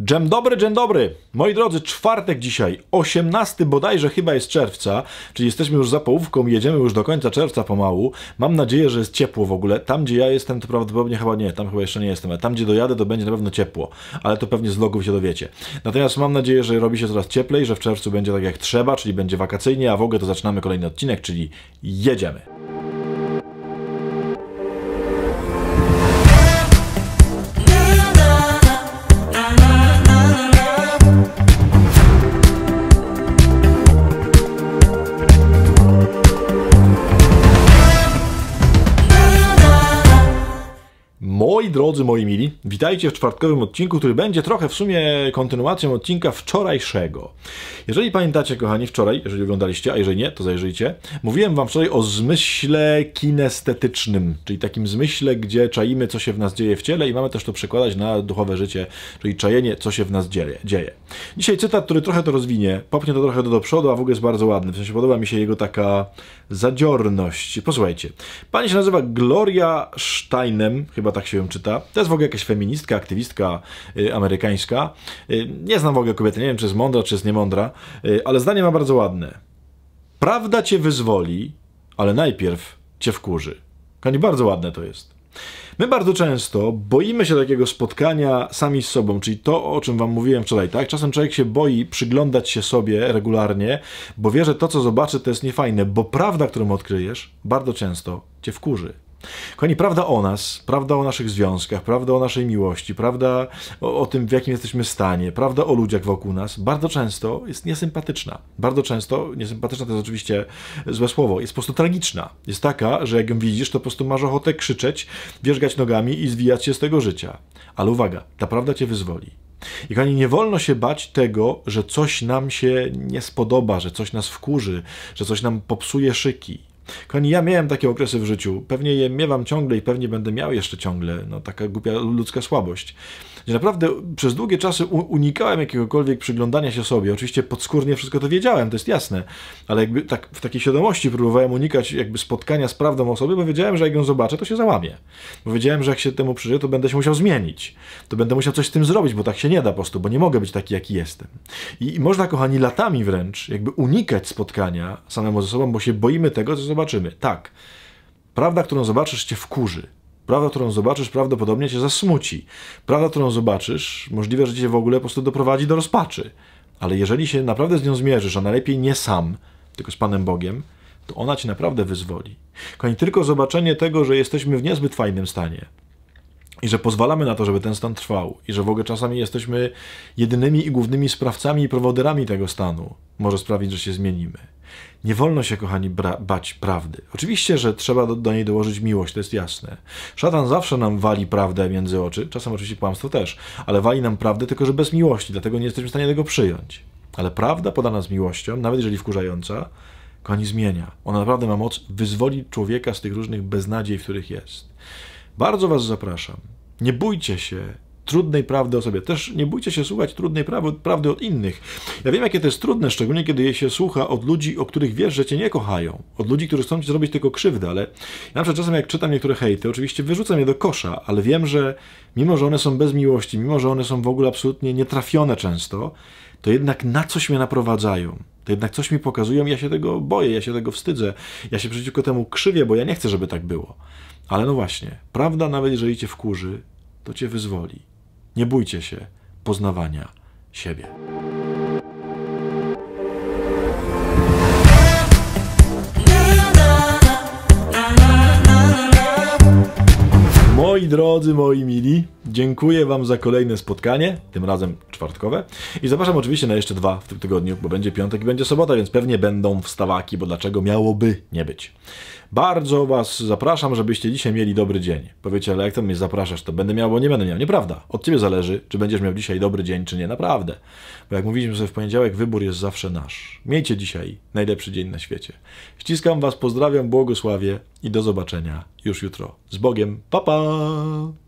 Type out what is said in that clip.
Dżem dobry, dżem dobry! Moi drodzy, czwartek dzisiaj, 18 bodajże chyba jest czerwca, czyli jesteśmy już za połówką, jedziemy już do końca czerwca pomału. Mam nadzieję, że jest ciepło w ogóle. Tam, gdzie ja jestem, to prawdopodobnie chyba nie, tam chyba jeszcze nie jestem, ale tam, gdzie dojadę, to będzie na pewno ciepło, ale to pewnie z logów się dowiecie. Natomiast mam nadzieję, że robi się coraz cieplej, że w czerwcu będzie tak jak trzeba, czyli będzie wakacyjnie, a w ogóle to zaczynamy kolejny odcinek, czyli jedziemy! drodzy, moi mili, witajcie w czwartkowym odcinku, który będzie trochę w sumie kontynuacją odcinka wczorajszego. Jeżeli pamiętacie, kochani, wczoraj, jeżeli oglądaliście, a jeżeli nie, to zajrzyjcie, mówiłem wam wczoraj o zmyśle kinestetycznym, czyli takim zmyśle, gdzie czaimy, co się w nas dzieje w ciele i mamy też to przekładać na duchowe życie, czyli czajenie, co się w nas dzieje. dzieje. Dzisiaj cytat, który trochę to rozwinie, popnie to trochę do, do przodu, a w ogóle jest bardzo ładny. W sensie podoba mi się jego taka zadziorność. Posłuchajcie. Pani się nazywa Gloria Steinem, chyba tak się ją czyta to jest w ogóle jakaś feministka, aktywistka y, amerykańska. Y, nie znam w ogóle kobiety, nie wiem czy jest mądra, czy jest niemądra, y, ale zdanie ma bardzo ładne. Prawda cię wyzwoli, ale najpierw cię wkurzy. Kani, bardzo ładne to jest. My bardzo często boimy się takiego spotkania sami z sobą, czyli to, o czym Wam mówiłem wczoraj, tak? Czasem człowiek się boi przyglądać się sobie regularnie, bo wie, że to, co zobaczy, to jest niefajne, bo prawda, którą odkryjesz, bardzo często Cię wkurzy. Kochani, prawda o nas, prawda o naszych związkach, prawda o naszej miłości, prawda o, o, tym, w jakim jesteśmy stanie, prawda o ludziach wokół nas, bardzo często jest niesympatyczna. Bardzo często, niesympatyczna to jest oczywiście złe słowo, jest po prostu tragiczna. Jest taka, że jak ją widzisz, to po prostu masz ochotę krzyczeć, wierzgać nogami i zwijać się z tego życia. Ale uwaga, ta prawda cię wyzwoli. I kochani, nie wolno się bać tego, że coś nam się nie spodoba, że coś nas wkurzy, że coś nam popsuje szyki. Kochani, ja miałem takie okresy w życiu. Pewnie je miewam ciągle i pewnie będę miał jeszcze ciągle. No, taka głupia ludzka słabość. Że naprawdę przez długie czasy unikałem jakiegokolwiek przyglądania się sobie. Oczywiście podskórnie wszystko to wiedziałem, to jest jasne. Ale jakby tak w takiej świadomości próbowałem unikać jakby spotkania z prawdą osoby, bo wiedziałem, że jak ją zobaczę, to się załamie. Bo wiedziałem, że jak się temu przyjrzę, to będę się musiał zmienić. To będę musiał coś z tym zrobić, bo tak się nie da po prostu, bo nie mogę być taki, jaki jestem. I, i można, kochani, latami wręcz jakby unikać spotkania samemu ze sobą, bo się boimy tego, co zobaczymy. Tak, prawda, którą zobaczysz, cię wkurzy. Prawda, którą zobaczysz, prawdopodobnie cię zasmuci. Prawda, którą zobaczysz, możliwe, że cię w ogóle po prostu doprowadzi do rozpaczy. Ale jeżeli się naprawdę z nią zmierzysz, a najlepiej nie sam, tylko z Panem Bogiem, to ona ci naprawdę wyzwoli. Kochani, tylko zobaczenie tego, że jesteśmy w niezbyt fajnym stanie i że pozwalamy na to, żeby ten stan trwał i że w ogóle czasami jesteśmy jedynymi i głównymi sprawcami i prowoderami tego stanu, może sprawić, że się zmienimy. Nie wolno się, kochani, bać prawdy. Oczywiście, że trzeba do, do, niej dołożyć miłość, to jest jasne. Szatan zawsze nam wali prawdę między oczy, czasem oczywiście kłamstwo też, ale wali nam prawdę tylko, że bez miłości, dlatego nie jesteśmy w stanie tego przyjąć. Ale prawda podana z miłością, nawet jeżeli wkurzająca, kochani, zmienia. Ona naprawdę ma moc wyzwolić człowieka z tych różnych beznadziej, w których jest. Bardzo Was zapraszam. Nie bójcie się trudnej prawdy o sobie. Też nie bójcie się słuchać trudnej prawdy od innych. Ja wiem, jakie to jest trudne, szczególnie kiedy je się słucha od ludzi, o których wiesz, że cię nie kochają. Od ludzi, którzy chcą ci zrobić tylko krzywdę, ale ja na przykład czasem jak czytam niektóre hejty, oczywiście wyrzucam je do kosza, ale wiem, że mimo, że one są bez miłości, mimo, że one są w ogóle absolutnie nietrafione często, to jednak na coś mnie naprowadzają. To jednak coś mi pokazują, ja się tego boję, ja się tego wstydzę, ja się przeciwko temu krzywię, bo ja nie chcę, żeby tak było. Ale no właśnie, prawda, nawet jeżeli cię wkurzy, to cię wyzwoli. Nie bójcie się poznawania siebie. Moi drodzy, moi mili, Dziękuję Wam za kolejne spotkanie, tym razem czwartkowe. I zapraszam oczywiście na jeszcze dwa w tym tygodniu, bo będzie piątek i będzie sobota, więc pewnie będą wstawaki, bo dlaczego miałoby nie być. Bardzo Was zapraszam, żebyście dzisiaj mieli dobry dzień. Powiecie, ale jak to mnie zapraszasz, to będę miał, bo nie będę miał. Nieprawda. Od Ciebie zależy, czy będziesz miał dzisiaj dobry dzień, czy nie. Naprawdę. Bo jak mówiliśmy sobie w poniedziałek, wybór jest zawsze nasz. Miejcie dzisiaj najlepszy dzień na świecie. Ściskam Was, pozdrawiam, błogosławie i do zobaczenia już jutro. Z Bogiem. Pa, pa!